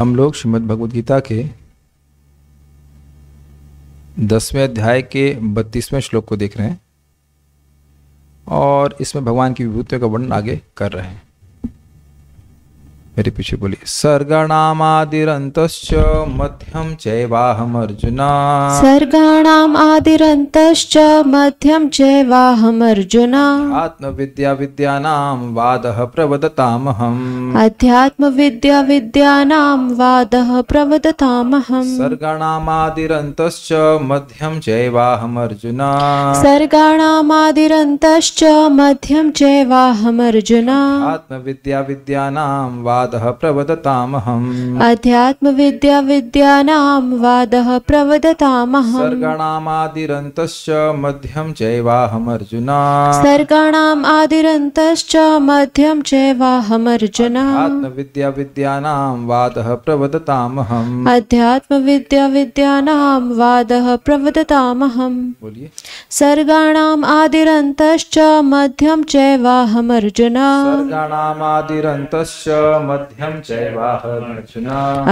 हम लोग श्रीमद् भगवद गीता के दसवें अध्याय के बत्तीसवें श्लोक को देख रहे हैं और इसमें भगवान की विभूतियों का वर्णन आगे कर रहे हैं मेरे पीछे बोली सर्गणामादिरंत मध्यम जैवाहम अर्जुन सर्गणाम आदिरंत मध्यम जैवाहम अर्जुन विद्या विद्यानाम वाद हम अध्यात्म विद्या विद्यानाम वाद प्रवदतामहम सर्गाणामादिरंत मध्यम जैवाहम अर्जुन सर्गाणामादिरंत मध्यम जैवाहम अर्जुन विद्या विद्या वाद वाद प्रवदताम अध्यात्म विद्या वादः प्रवदतामहम् अध्यात्मविद्या विद्यानां वादः प्रवदतामहम् सर्गाणामादिरन्तश्च मध्यं चैवाहमर्जुना सर्गाणाम् आदिरन्तश्च मध्यं चैवाहमर्जुना आत्मविद्या विद्यानां वादः प्रवदतामहम् अध्यात्मविद्या विद्यानां वादः प्रवदतामहम् बोलिए सर्गणाम मध्यम चैवाहम अर्जुन सर्गणाम सर्गाणामादिरन्तश्च मध्यम चैवाहमर्जुन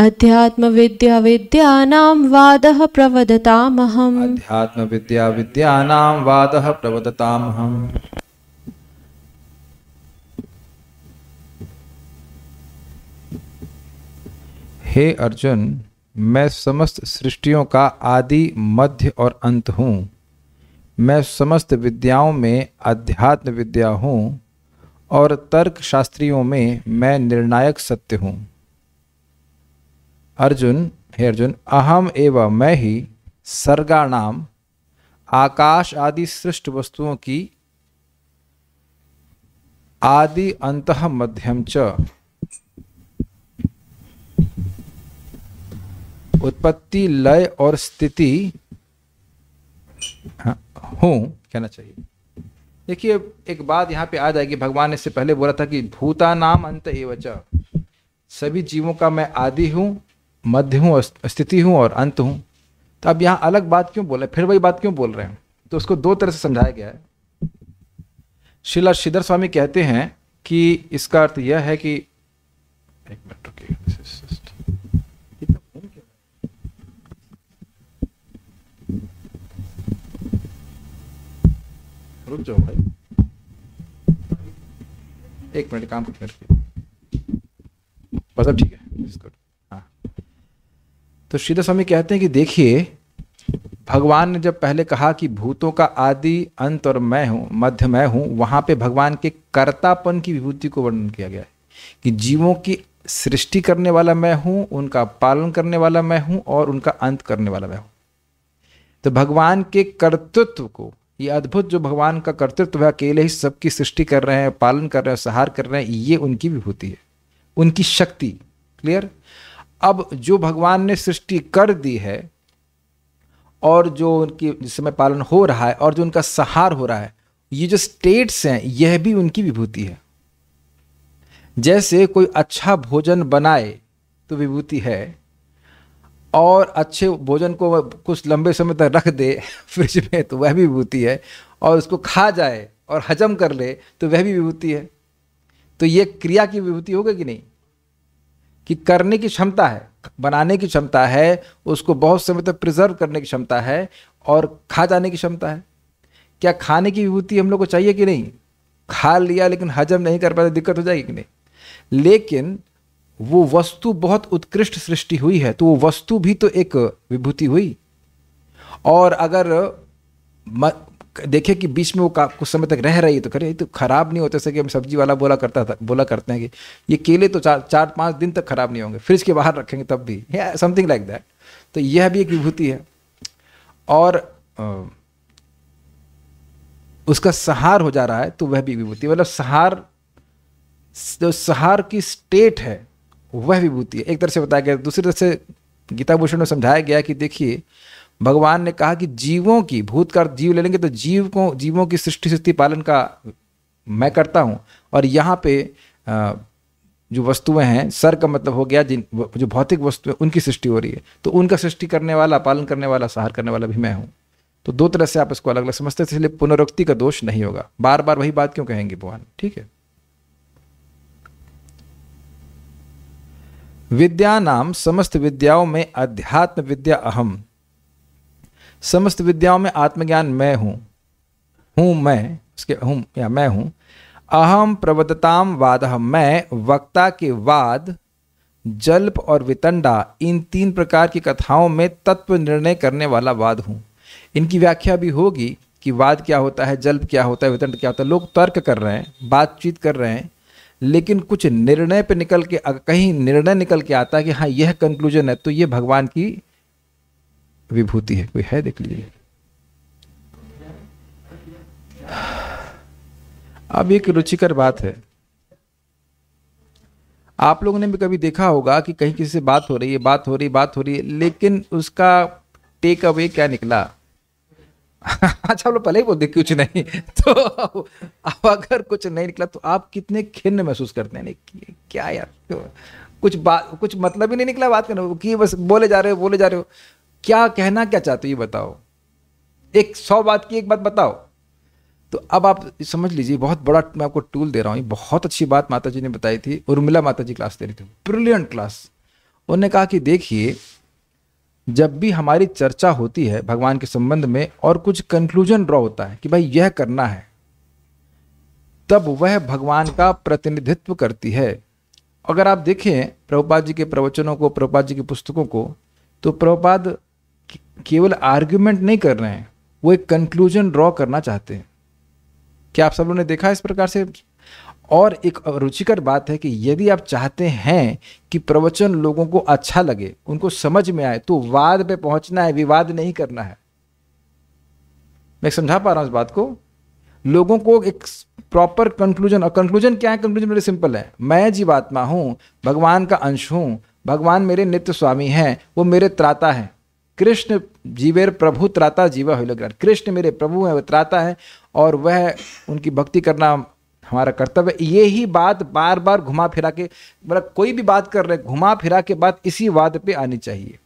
अध्यात्म विद्या विद्यानां वादः प्रवदतामहम् अध्यात्म विद्या विद्यानां वादः प्रवदतामहम् हे अर्जुन मैं समस्त सृष्टियों का आदि मध्य और अंत हूँ मैं समस्त विद्याओं में अध्यात्म विद्या हूँ और तर्क शास्त्रियों में मैं निर्णायक सत्य हूँ अर्जुन हे अर्जुन अहम एवं मैं ही सर्गाणाम आकाश आदि सृष्ट वस्तुओं की आदि अंत मध्यम च उत्पत्ति लय और स्थिति हाँ, हूँ कहना चाहिए देखिए एक बात यहाँ पे आ जाएगी भगवान ने इससे पहले बोला था कि भूता नाम अंत एवच सभी जीवों का मैं आदि हूँ मध्य हूँ स्थिति हूँ और अंत हूँ तो अब यहाँ अलग बात क्यों बोले फिर वही बात क्यों बोल रहे हैं तो उसको दो तरह से समझाया गया है शिला श्रीधर स्वामी कहते हैं कि इसका अर्थ यह है कि एक मिनट रुकिए रुक जाओ भाई एक मिनट काम करके बस अब ठीक है गुड हाँ तो श्रीधर स्वामी कहते हैं कि देखिए भगवान ने जब पहले कहा कि भूतों का आदि अंत और मैं हूं मध्य मैं हूं वहां पे भगवान के कर्तापन की विभूति को वर्णन किया गया है कि जीवों की सृष्टि करने वाला मैं हूं उनका पालन करने वाला मैं हूं और उनका अंत करने वाला मैं हूं तो भगवान के कर्तृत्व को ये अद्भुत जो भगवान का कर्तृत्व है अकेले ही सबकी सृष्टि कर रहे हैं पालन कर रहे हैं सहार कर रहे हैं ये उनकी विभूति है उनकी शक्ति क्लियर अब जो भगवान ने सृष्टि कर दी है और जो उनकी जिस समय पालन हो रहा है और जो उनका सहार हो रहा है ये जो स्टेट्स हैं यह भी उनकी विभूति है जैसे कोई अच्छा भोजन बनाए तो विभूति है और अच्छे भोजन को कुछ लंबे समय तक रख दे फ्रिज में तो वह भी विभूति है और उसको खा जाए और हजम कर ले तो वह भी विभूति है तो ये क्रिया की विभूति होगी कि नहीं कि करने की क्षमता है बनाने की क्षमता है उसको बहुत समय तक प्रिजर्व करने की क्षमता है और खा जाने की क्षमता है क्या खाने की विभूति हम लोग को चाहिए कि नहीं खा लिया लेकिन हजम नहीं कर पाते तो दिक्कत हो जाएगी कि नहीं लेकिन वो वस्तु बहुत उत्कृष्ट सृष्टि हुई है तो वो वस्तु भी तो एक विभूति हुई और अगर देखे कि बीच में वो कुछ समय तक रह रही है तो करे तो खराब नहीं होते जैसे कि हम सब्जी वाला बोला करता था बोला करते हैं कि ये केले तो चार चार पाँच दिन तक खराब नहीं होंगे फ्रिज के बाहर रखेंगे तब भी समथिंग लाइक दैट तो यह भी एक विभूति है और उसका सहार हो जा रहा है तो वह भी विभूति मतलब सहार जो सहार की स्टेट है वह विभूति है एक तरह से बताया गया दूसरी तरह से गीता भूषण में समझाया गया कि देखिए भगवान ने कहा कि जीवों की भूत का जीव ले लेंगे तो जीव को जीवों की सृष्टि सृष्टि पालन का मैं करता हूँ और यहाँ पे जो वस्तुएं हैं सर का मतलब हो गया जिन जो भौतिक वस्तुएं उनकी सृष्टि हो रही है तो उनका सृष्टि करने वाला पालन करने वाला सहार करने वाला भी मैं हूँ तो दो तरह से आप इसको अलग अलग समझते हैं इसलिए पुनरोक्ति का दोष नहीं होगा बार बार वही बात क्यों कहेंगे भगवान ठीक है विद्या नाम समस्त विद्याओं में अध्यात्म विद्या अहम समस्त विद्याओं में आत्मज्ञान मैं हूँ हूँ मैं उसके हूँ या मैं हूँ अहम प्रवदताम वाद मैं वक्ता के वाद जल्प और वितंडा इन तीन प्रकार की कथाओं में तत्व निर्णय करने वाला वाद हूँ इनकी व्याख्या भी होगी कि वाद क्या होता है जल्प क्या होता है वितंड क्या होता है लोग तर्क कर रहे हैं बातचीत कर रहे हैं लेकिन कुछ निर्णय पे निकल के अगर कहीं निर्णय निकल के आता है कि हाँ यह कंक्लूजन है तो यह भगवान की विभूति है कोई है देख लीजिए अब एक रुचिकर बात है आप लोगों ने भी कभी देखा होगा कि कहीं किसी से बात हो रही है बात हो रही बात हो रही है लेकिन उसका टेक अवे क्या निकला अच्छा आप लोग पहले ही बोलते कुछ नहीं तो अब अगर कुछ नहीं निकला तो आप कितने खिन्न महसूस करते हैं नहीं क्या यार तो, कुछ बात कुछ मतलब ही नहीं निकला बात करने कि बस बोले जा रहे हो बोले जा रहे हो क्या कहना क्या चाहते हो ये बताओ एक सौ बात की एक बात बताओ तो अब आप समझ लीजिए बहुत बड़ा मैं आपको टूल दे रहा हूँ बहुत अच्छी बात माता जी ने बताई थी उर्मिला माता जी क्लास दे रही थी ब्रिलियंट क्लास उन्होंने कहा कि देखिए जब भी हमारी चर्चा होती है भगवान के संबंध में और कुछ कंक्लूजन ड्रॉ होता है कि भाई यह करना है तब वह भगवान का प्रतिनिधित्व करती है अगर आप देखें प्रभुपाद जी के प्रवचनों को प्रभुपाद जी की पुस्तकों को तो प्रभुपाद केवल आर्ग्यूमेंट नहीं कर रहे हैं वो एक कंक्लूजन ड्रॉ करना चाहते हैं क्या आप सब लोगों ने देखा इस प्रकार से और एक रुचिकर बात है कि यदि आप चाहते हैं कि प्रवचन लोगों को अच्छा लगे उनको समझ में आए तो वाद पे पहुंचना है विवाद नहीं करना है मैं समझा पा रहा हूं इस बात को लोगों को एक प्रॉपर कंक्लूजन और कंक्लूजन क्या है कंक्लूजन मेरे सिंपल है मैं जीवात्मा हूं भगवान का अंश हूं भगवान मेरे नित्य स्वामी हैं वो मेरे त्राता है कृष्ण जीवेर प्रभु त्राता जीवा कृष्ण मेरे प्रभु हैं वह त्राता है और वह उनकी भक्ति करना हमारा कर्तव्य ये ही बात बार बार घुमा फिरा के मतलब कोई भी बात कर रहे घुमा फिरा के बात इसी बात पे आनी चाहिए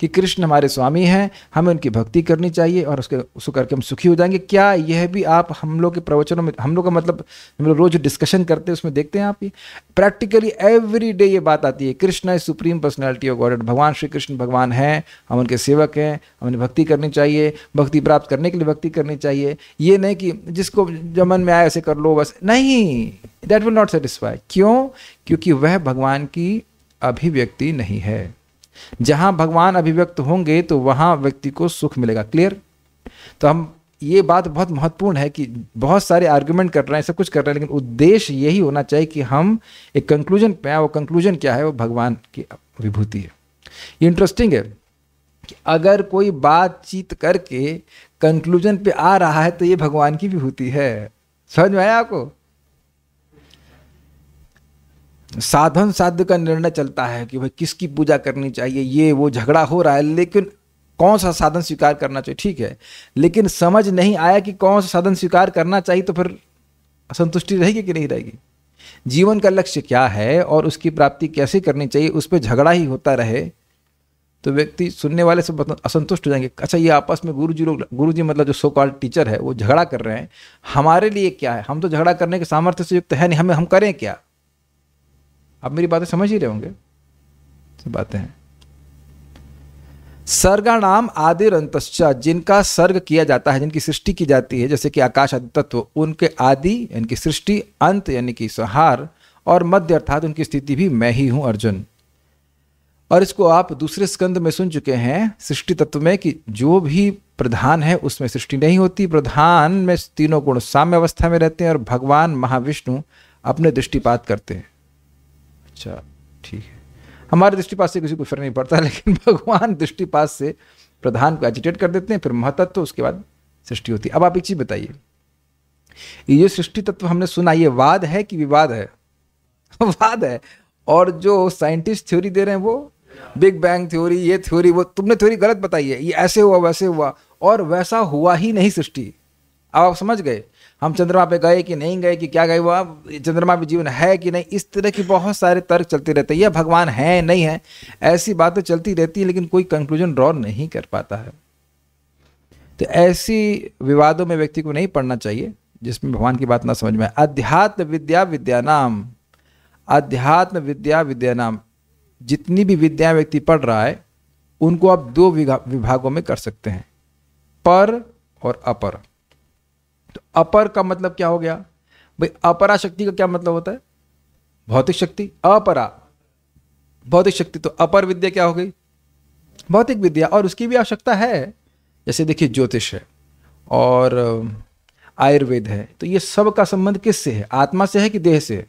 कि कृष्ण हमारे स्वामी हैं हमें उनकी भक्ति करनी चाहिए और उसके उसको करके हम सुखी हो जाएंगे क्या यह भी आप हम लोग के प्रवचनों में हम लोग का मतलब हम लोग रोज डिस्कशन करते हैं उसमें देखते हैं आप ये प्रैक्टिकली एवरी डे ये बात आती है Krishna is supreme personality of God भगवान श्री कृष्ण भगवान हैं हम उनके सेवक हैं हमें भक्ति करनी चाहिए भक्ति प्राप्त करने के लिए भक्ति करनी चाहिए ये नहीं कि जिसको जो मन में आए ऐसे कर लो बस नहीं दैट विल नॉट सेटिस्फाई क्यों क्योंकि वह भगवान की अभिव्यक्ति नहीं है जहां भगवान अभिव्यक्त होंगे तो वहां व्यक्ति को सुख मिलेगा क्लियर तो हम ये बात बहुत महत्वपूर्ण है कि बहुत सारे आर्ग्यूमेंट कर रहे हैं सब कुछ कर रहे हैं लेकिन उद्देश्य यही होना चाहिए कि हम एक कंक्लूजन पे आए वो कंक्लूजन क्या है वो भगवान की विभूति है ये इंटरेस्टिंग है कि अगर कोई बातचीत करके कंक्लूजन पे आ रहा है तो ये भगवान की विभूति है समझ में आया आपको साधन साध्य का निर्णय चलता है कि भाई किसकी पूजा करनी चाहिए ये वो झगड़ा हो रहा है लेकिन कौन सा साधन स्वीकार करना चाहिए ठीक है लेकिन समझ नहीं आया कि कौन सा साधन स्वीकार करना चाहिए तो फिर असंतुष्टि रहेगी कि नहीं रहेगी जीवन का लक्ष्य क्या है और उसकी प्राप्ति कैसे करनी चाहिए उस पर झगड़ा ही होता रहे तो व्यक्ति सुनने वाले से असंतुष्ट हो जाएंगे अच्छा ये आपस में गुरु जी लोग गुरु जी मतलब जो सो कॉल्ड टीचर है वो झगड़ा कर रहे हैं हमारे लिए क्या है हम तो झगड़ा करने के सामर्थ्य से युक्त है नहीं हमें हम करें क्या आप मेरी बातें समझ ही रहे होंगे सब बातें हैं सर्गा नाम आदिर अंतश्चा जिनका सर्ग किया जाता है जिनकी सृष्टि की जाती है जैसे कि आकाश आदि तत्व उनके आदि यानी कि सृष्टि अंत यानी कि संहार और मध्य अर्थात उनकी स्थिति भी मैं ही हूं अर्जुन और इसको आप दूसरे स्कंद में सुन चुके हैं सृष्टि तत्व में कि जो भी प्रधान है उसमें सृष्टि नहीं होती प्रधान में तीनों गुण साम्य अवस्था में रहते हैं और भगवान महाविष्णु अपने दृष्टिपात करते हैं अच्छा ठीक है हमारे दृष्टिपात से किसी को फर्क नहीं पड़ता लेकिन भगवान दृष्टिपात से प्रधान को एजिटेट कर देते हैं फिर महत्व तो उसके बाद सृष्टि होती है अब आप एक चीज़ बताइए ये सृष्टि तत्व हमने सुना ये वाद है कि विवाद है वाद है और जो साइंटिस्ट थ्योरी दे रहे हैं वो बिग बैंग थ्योरी ये थ्योरी वो तुमने थ्योरी गलत बताई है ये ऐसे हुआ वैसे हुआ और वैसा हुआ ही नहीं सृष्टि अब आप समझ गए हम चंद्रमा पे गए कि नहीं गए कि क्या गए वो अब चंद्रमा पे जीवन है कि नहीं इस तरह की बहुत सारे तर्क चलते रहते हैं यह भगवान है नहीं है ऐसी बातें चलती रहती है लेकिन कोई कंक्लूजन ड्रॉ नहीं कर पाता है तो ऐसी विवादों में व्यक्ति को नहीं पढ़ना चाहिए जिसमें भगवान की बात ना समझ में आए अध्यात्म विद्या विद्या नाम अध्यात्म विद्या विद्या नाम जितनी भी विद्या व्यक्ति पढ़ रहा है उनको आप दो विभागों में कर सकते हैं पर और अपर तो अपर का मतलब क्या हो गया भाई अपरा शक्ति का क्या मतलब होता है भौतिक शक्ति अपरा भौतिक शक्ति तो अपर विद्या क्या हो गई भौतिक विद्या और उसकी भी आवश्यकता है जैसे देखिए ज्योतिष है और आयुर्वेद है तो ये सब का संबंध किससे है आत्मा से है कि देह से है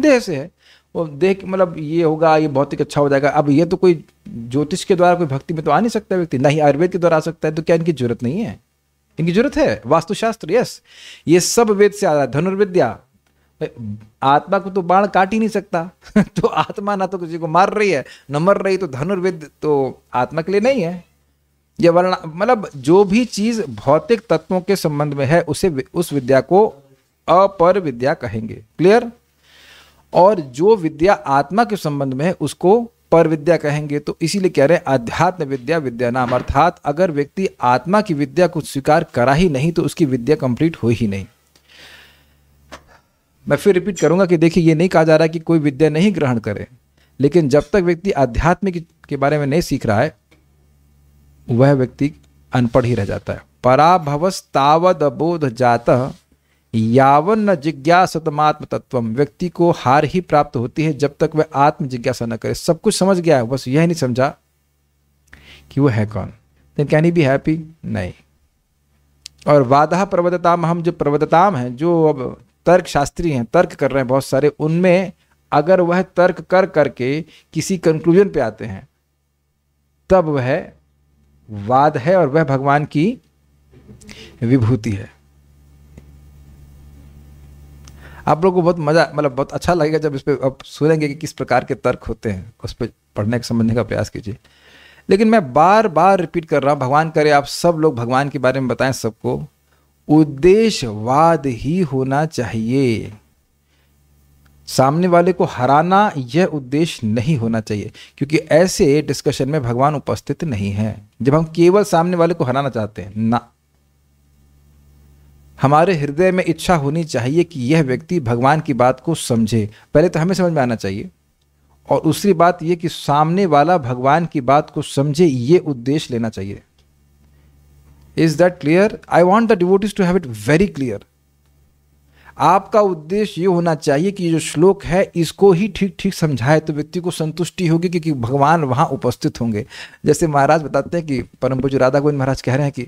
देह से है वो देह मतलब ये होगा ये भौतिक अच्छा हो जाएगा अब ये तो कोई ज्योतिष के द्वारा कोई भक्ति में तो आ नहीं सकता व्यक्ति ना ही आयुर्वेद के द्वारा आ सकता है तो क्या इनकी जरूरत नहीं है इनकी जरूरत है वास्तुशास्त्र यस ये सब वेद से आ रहा है धनुर्विद्या आत्मा को तो बाण काट ही नहीं सकता तो आत्मा ना तो किसी को मार रही है न मर रही तो धनुर्विद तो आत्मा के लिए नहीं है यह वर्ण मतलब जो भी चीज भौतिक तत्वों के संबंध में है उसे उस विद्या को अपर विद्या कहेंगे क्लियर और जो विद्या आत्मा के संबंध में है उसको पर विद्या कहेंगे तो इसीलिए कह रहे हैं अध्यात्म विद्या विद्या नाम अर्थात अगर व्यक्ति आत्मा की विद्या को स्वीकार करा ही नहीं तो उसकी विद्या कंप्लीट हो ही नहीं मैं फिर रिपीट करूंगा कि देखिए ये नहीं कहा जा रहा कि कोई विद्या नहीं ग्रहण करे लेकिन जब तक व्यक्ति अध्यात्म के बारे में नहीं सीख रहा है वह व्यक्ति अनपढ़ ही रह जाता है पराभवस्तावद बोध जाता यावन न जिज्ञासतमात्म तत्व व्यक्ति को हार ही प्राप्त होती है जब तक वह आत्म जिज्ञासा न करे सब कुछ समझ गया है बस यह नहीं समझा कि वो है कौन then can he be happy नहीं और वादा प्रवदताम हम जो प्रवदताम हैं जो अब तर्क शास्त्री हैं तर्क कर रहे हैं बहुत सारे उनमें अगर वह तर्क कर करके किसी कंक्लूजन पे आते हैं तब वह वाद है और वह भगवान की विभूति है आप लोग को बहुत मज़ा मतलब बहुत अच्छा लगेगा जब इस पर आप सुनेंगे कि किस प्रकार के तर्क होते हैं उस पर पढ़ने के समझने का प्रयास कीजिए लेकिन मैं बार बार रिपीट कर रहा हूँ भगवान करे आप सब लोग भगवान के बारे में बताएं सबको उद्देश्यवाद ही होना चाहिए सामने वाले को हराना यह उद्देश्य नहीं होना चाहिए क्योंकि ऐसे डिस्कशन में भगवान उपस्थित नहीं है जब हम केवल सामने वाले को हराना चाहते हैं ना हमारे हृदय में इच्छा होनी चाहिए कि यह व्यक्ति भगवान की बात को समझे पहले तो हमें समझ में आना चाहिए और दूसरी बात यह कि सामने वाला भगवान की बात को समझे ये उद्देश्य लेना चाहिए is that clear I want the devotees to have it very clear आपका उद्देश्य ये होना चाहिए कि जो श्लोक है इसको ही ठीक ठीक समझाए तो व्यक्ति को संतुष्टि होगी क्योंकि भगवान वहाँ उपस्थित होंगे जैसे महाराज बताते हैं कि परम पूज्य राधा गोविंद महाराज कह रहे हैं कि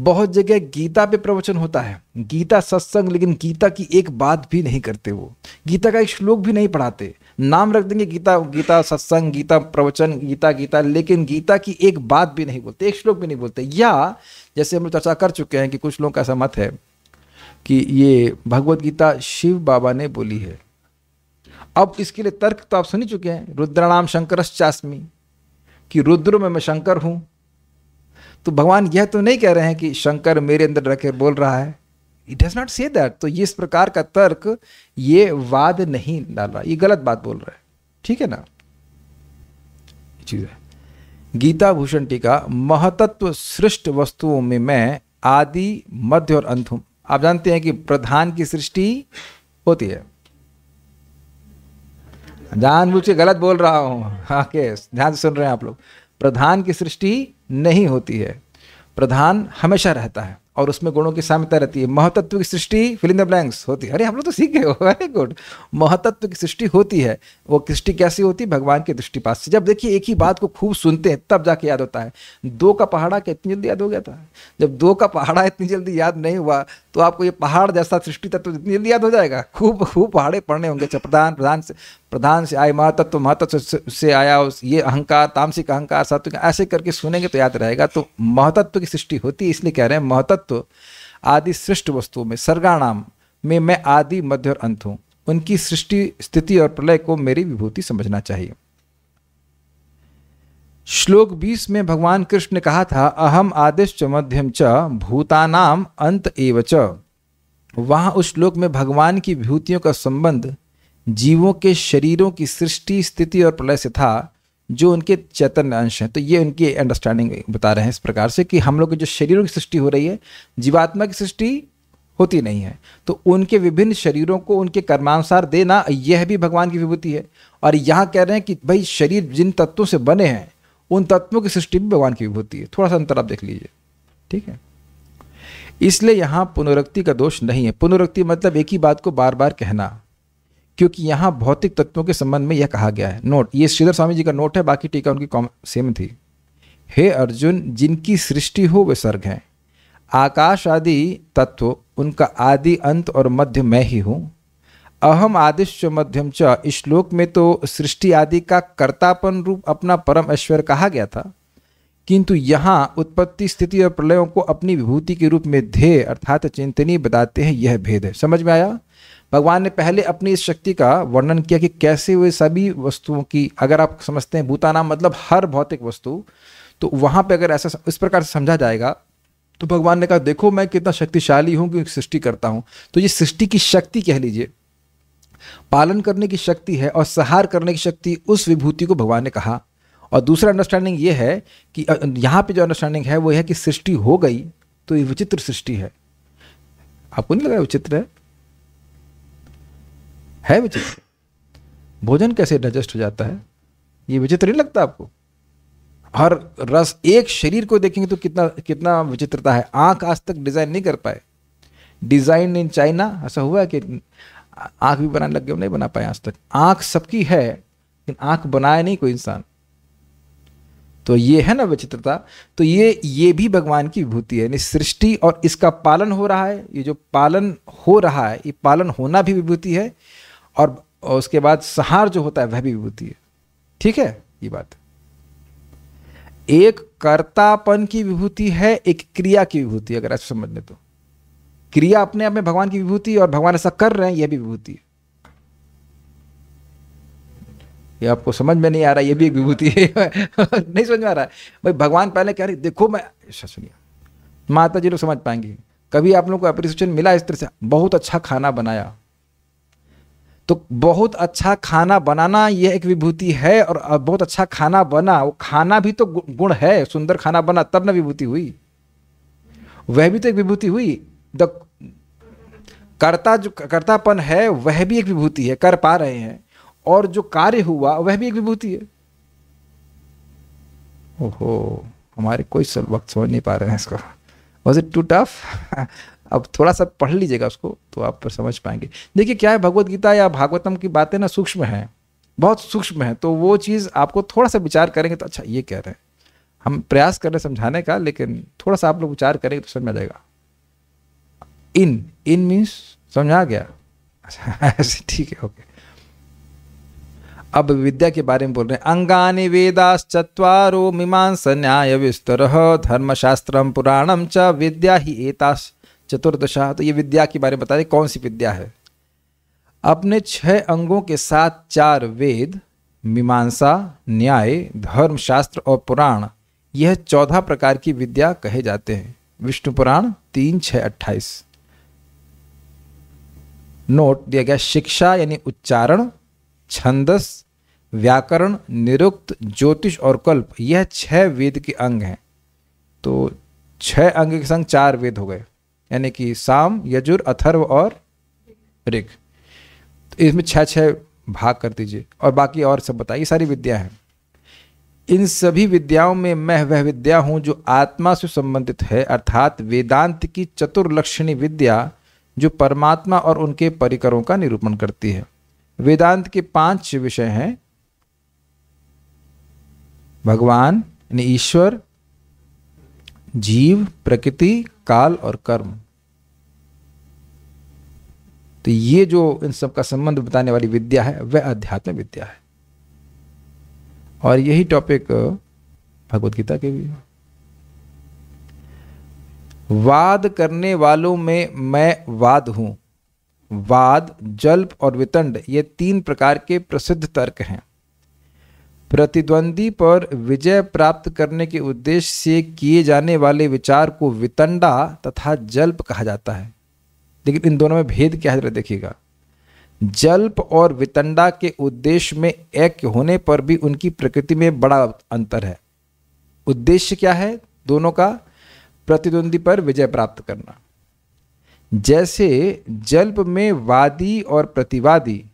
बहुत जगह गीता पे प्रवचन होता है गीता सत्संग लेकिन गीता की एक बात भी नहीं करते वो गीता का एक श्लोक भी नहीं पढ़ाते नाम रख देंगे गीता गीता सत्संग गीता प्रवचन गीता गीता लेकिन गीता की एक बात भी नहीं बोलते एक श्लोक भी नहीं बोलते या जैसे हम लोग चर्चा कर चुके हैं कि कुछ लोगों का ऐसा मत है कि ये भगवत गीता शिव बाबा ने बोली है अब इसके लिए तर्क तो आप सुन ही चुके हैं रुद्रणाम शंकरश्चास्मी कि रुद्र में मैं शंकर हूँ तो भगवान यह तो नहीं कह रहे हैं कि शंकर मेरे अंदर रखे बोल रहा है it does not say that तो ये इस प्रकार का तर्क ये वाद नहीं डाल रहा ये गलत बात बोल रहा है ठीक है ना चीज़ है गीता भूषण टीका महतत्व सृष्ट वस्तुओं में मैं आदि मध्य और अंत हूं आप जानते हैं कि प्रधान की सृष्टि होती है जान गलत बोल रहा हूं हाँ के ध्यान से सुन रहे हैं आप लोग प्रधान की सृष्टि नहीं होती है प्रधान हमेशा रहता है और उसमें गुणों की साम्यता रहती है महतत्व की सृष्टि फिलिंग द ब्लैंक्स होती है अरे हम लोग तो सीख गए हो वेरी गुड महतत्व की सृष्टि होती है वो सृष्टि कैसी होती है भगवान के दृष्टिपात से जब देखिए एक ही बात को खूब सुनते हैं तब जाके याद होता है दो का पहाड़ा क्या इतनी जल्दी याद हो गया था जब दो का पहाड़ा इतनी जल्दी याद नहीं हुआ तो आपको ये पहाड़ जैसा सृष्टि तत्व जितनी जल्दी याद हो जाएगा खूब खूब पहाड़े पढ़ने होंगे प्रधान प्रधान से प्रधान से आए महातत्व महातत्व से, आया उस ये अहंकार तामसिक अहंकार सात्विक ऐसे करके सुनेंगे तो याद रहेगा तो महतत्व की सृष्टि होती है इसलिए कह रहे हैं महतत्व आदि सृष्ट वस्तुओं में सर्गाणाम में मैं आदि मध्य और अंत हूँ उनकी सृष्टि स्थिति और प्रलय को मेरी विभूति समझना चाहिए श्लोक 20 में भगवान कृष्ण ने कहा था अहम आदिश्च मध्यम च भूतानाम अंत एव च वहाँ उस श्लोक में भगवान की विभूतियों का संबंध जीवों के शरीरों की सृष्टि स्थिति और प्रलय से था जो उनके चैतन्य अंश हैं तो ये उनकी अंडरस्टैंडिंग बता रहे हैं इस प्रकार से कि हम लोग के जो शरीरों की सृष्टि हो रही है जीवात्मा की सृष्टि होती नहीं है तो उनके विभिन्न शरीरों को उनके कर्मानुसार देना यह भी भगवान की विभूति है और यहाँ कह रहे हैं कि भाई शरीर जिन तत्वों से बने हैं उन तत्वों की सृष्टि भी भगवान की विभूति है थोड़ा सा अंतर आप देख लीजिए ठीक है इसलिए यहाँ पुनरुक्ति का दोष नहीं है पुनरुक्ति मतलब एक ही बात को बार बार कहना क्योंकि यहाँ भौतिक तत्वों के संबंध में यह कहा गया है नोट ये श्रीधर स्वामी जी का नोट है बाकी टीका उनकी सेम थी हे अर्जुन जिनकी सृष्टि हो वे स्वर्ग हैं आकाश आदि तत्व उनका आदि अंत और मध्य मैं ही हूँ अहम आदिश्य मध्यम च इस श्लोक में तो सृष्टि आदि का कर्तापन रूप अपना परम ऐश्वर्य कहा गया था किंतु यहाँ उत्पत्ति स्थिति और प्रलयों को अपनी विभूति के रूप में ध्येय अर्थात चिंतनीय बताते हैं यह भेद है समझ में आया भगवान ने पहले अपनी इस शक्ति का वर्णन किया कि कैसे वे सभी वस्तुओं की अगर आप समझते हैं भूताना मतलब हर भौतिक वस्तु तो वहाँ पे अगर ऐसा इस प्रकार से समझा जाएगा तो भगवान ने कहा देखो मैं कितना शक्तिशाली हूँ क्योंकि सृष्टि करता हूँ तो ये सृष्टि की शक्ति कह लीजिए पालन करने की शक्ति है और सहार करने की शक्ति उस विभूति को भगवान ने कहा और दूसरा अंडरस्टैंडिंग ये है कि यहाँ पे जो अंडरस्टैंडिंग है वो यह है कि सृष्टि हो गई तो ये विचित्र सृष्टि है आपको नहीं लगा विचित्र है है विचित्र भोजन कैसे डाइजेस्ट हो जाता है ये विचित्र नहीं लगता आपको हर रस एक शरीर को देखेंगे तो कितना कितना विचित्रता है आंख आज तक डिजाइन नहीं कर पाए डिजाइन इन चाइना ऐसा हुआ है कि आंख भी बनाने लग गए नहीं बना पाए आज तक आंख सबकी है लेकिन आंख बनाए नहीं कोई इंसान तो ये है ना विचित्रता तो ये ये भी भगवान की विभूति है सृष्टि और इसका पालन हो रहा है ये जो पालन हो रहा है ये पालन होना भी विभूति है और, उसके बाद सहार जो होता है वह भी विभूति है ठीक है ये बात एक कर्तापन की विभूति है एक क्रिया की विभूति अगर आप समझने तो क्रिया अपने आप में भगवान की विभूति और भगवान ऐसा कर रहे हैं यह भी विभूति है ये आपको समझ में नहीं आ रहा ये भी एक विभूति है नहीं समझ में आ रहा है भाई भगवान पहले कह रहे देखो मैं अच्छा, सुनिए माता जी लोग समझ पाएंगे कभी आप लोग को अप्रिसिएशन मिला इस तरह से बहुत अच्छा खाना बनाया तो बहुत अच्छा खाना बनाना यह एक विभूति है और बहुत अच्छा खाना बना वो खाना भी तो गुण है सुंदर खाना बना तब ना विभूति हुई वह भी तो एक विभूति हुई द कर्ता जो कर्तापन है वह भी एक विभूति है कर पा रहे हैं और जो कार्य हुआ वह भी एक विभूति है ओहो हमारे कोई वक्त समझ नहीं पा रहे हैं इसको वॉज इट टू टफ अब थोड़ा सा पढ़ लीजिएगा उसको तो आप समझ पाएंगे देखिए क्या है भगवत गीता या भागवतम की बातें ना सूक्ष्म है बहुत सूक्ष्म है तो वो चीज़ आपको थोड़ा सा विचार करेंगे तो अच्छा ये कह रहे हैं हम प्रयास कर रहे हैं समझाने का लेकिन थोड़ा सा आप लोग विचार करेंगे तो समझ आ जाएगा इन इन मीन्स समझ आ गया अच्छा, ऐसे ठीक है ओके अब विद्या के बारे में बोल रहे हैं अंगानी वेदास मीमांस न्याय विस्तर धर्मशास्त्र पुराणम च विद्या ही एतास चतुर्दशा तो ये विद्या के बारे में बता दें कौन सी विद्या है अपने छह अंगों के साथ चार वेद मीमांसा न्याय धर्मशास्त्र और पुराण यह चौदह प्रकार की विद्या कहे जाते हैं विष्णु पुराण तीन छः अट्ठाईस नोट दिया गया शिक्षा यानी उच्चारण छंदस व्याकरण निरुक्त ज्योतिष और कल्प यह छह वेद के अंग हैं तो छह अंग के संग चार वेद हो गए यानी कि साम यजुर अथर्व और ऋख तो इसमें छह छह भाग कर दीजिए और बाकी और सब बताइए सारी विद्या हैं इन सभी विद्याओं में मैं वह विद्या हूँ जो आत्मा से संबंधित है अर्थात वेदांत की चतुर्लक्षणी विद्या जो परमात्मा और उनके परिकरों का निरूपण करती है वेदांत के पांच विषय हैं भगवान यानी ईश्वर जीव प्रकृति काल और कर्म तो ये जो इन सब का संबंध बताने वाली विद्या है वह अध्यात्म विद्या है और यही टॉपिक भगवत गीता के भी है वाद करने वालों में मैं वाद हूँ वाद जल्प और वितंड ये तीन प्रकार के प्रसिद्ध तर्क हैं प्रतिद्वंदी पर विजय प्राप्त करने के उद्देश्य से किए जाने वाले विचार को वितंडा तथा जल्प कहा जाता है लेकिन इन दोनों में भेद क्या है देखिएगा जल्प और वितंडा के उद्देश्य में एक होने पर भी उनकी प्रकृति में बड़ा अंतर है उद्देश्य क्या है दोनों का प्रतिद्वंदी पर विजय प्राप्त करना जैसे जल्प में वादी और प्रतिवादी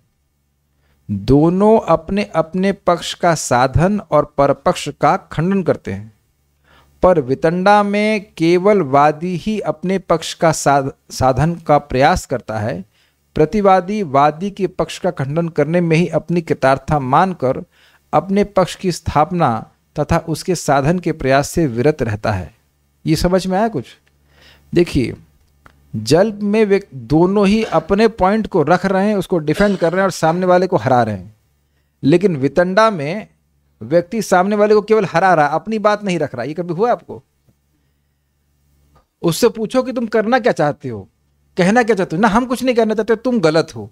दोनों अपने अपने पक्ष का साधन और परपक्ष का खंडन करते हैं पर वितंडा में केवल वादी ही अपने पक्ष का साधन का प्रयास करता है प्रतिवादी वादी के पक्ष का खंडन करने में ही अपनी कृतार्था मानकर अपने पक्ष की स्थापना तथा उसके साधन के प्रयास से विरत रहता है ये समझ में आया कुछ देखिए जल में दोनों ही अपने पॉइंट को रख रहे हैं उसको डिफेंड कर रहे हैं और सामने वाले को हरा रहे हैं लेकिन वितंडा में व्यक्ति सामने वाले को केवल हरा रहा अपनी बात नहीं रख रहा ये कभी हुआ आपको उससे पूछो कि तुम करना क्या चाहते हो कहना क्या चाहते हो ना हम कुछ नहीं कहना चाहते तुम गलत हो